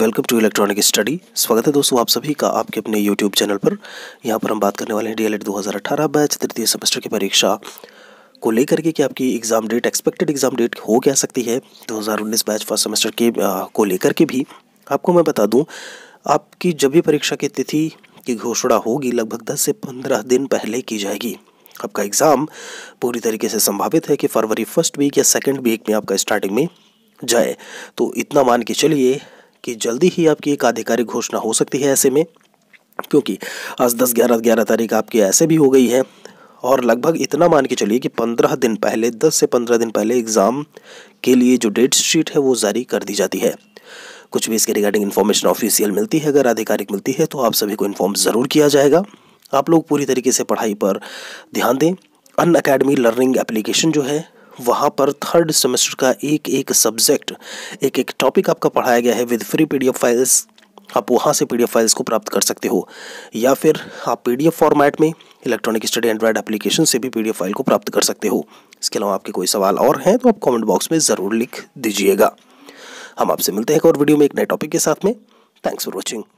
welcome to electronic study स्वागत है दोस्तों आप सभी का आपके अपने यूट्यूब चैनल पर यहाँ पर हम बात करने वाले हैं डी 2018 बैच तृतीय सेमेस्टर की परीक्षा को लेकर के कि आपकी exam date expected exam date हो क्या सकती है 2019 बैच फर्स्ट सेमेस्टर के आ, को लेकर के भी आपको मैं बता दूँ आपकी जब भी परीक्षा की तिथि की घोषणा होगी लगभग दस से पंद्रह दिन पहले की जाएगी आपका एग्ज़ाम पूरी तरीके से संभावित है कि फरवरी फर्स्ट वीक या सेकेंड वीक में आपका स्टार्टिंग में जाए तो इतना मान के चलिए कि जल्दी ही आपकी एक आधिकारिक घोषणा हो सकती है ऐसे में क्योंकि आज दस ग्यारह ग्यारह तारीख आपकी ऐसे भी हो गई है और लगभग इतना मान के चलिए कि पंद्रह दिन पहले दस से पंद्रह दिन पहले एग्ज़ाम के लिए जो डेट शीट है वो जारी कर दी जाती है कुछ भी इसके रिगार्डिंग इन्फॉर्मेशन ऑफिशियल मिलती है अगर आधिकारिक मिलती है तो आप सभी को इन्फॉर्म ज़रूर किया जाएगा आप लोग पूरी तरीके से पढ़ाई पर ध्यान दें अन अकेडमी लर्निंग एप्लीकेशन जो है वहाँ पर थर्ड सेमेस्टर का एक एक सब्जेक्ट एक एक टॉपिक आपका पढ़ाया गया है विद फ्री पी फाइल्स आप वहाँ से पी फाइल्स को प्राप्त कर सकते हो या फिर आप पी फॉर्मेट में इलेक्ट्रॉनिक स्टडी एंड्रॉयड एप्लीकेशन से भी पी फाइल को प्राप्त कर सकते हो इसके अलावा आपके कोई सवाल और हैं तो आप कॉमेंट बॉक्स में ज़रूर लिख दीजिएगा हम आपसे मिलते हैं एक और वीडियो में एक नए टॉपिक के साथ में थैंक्स फॉर वॉचिंग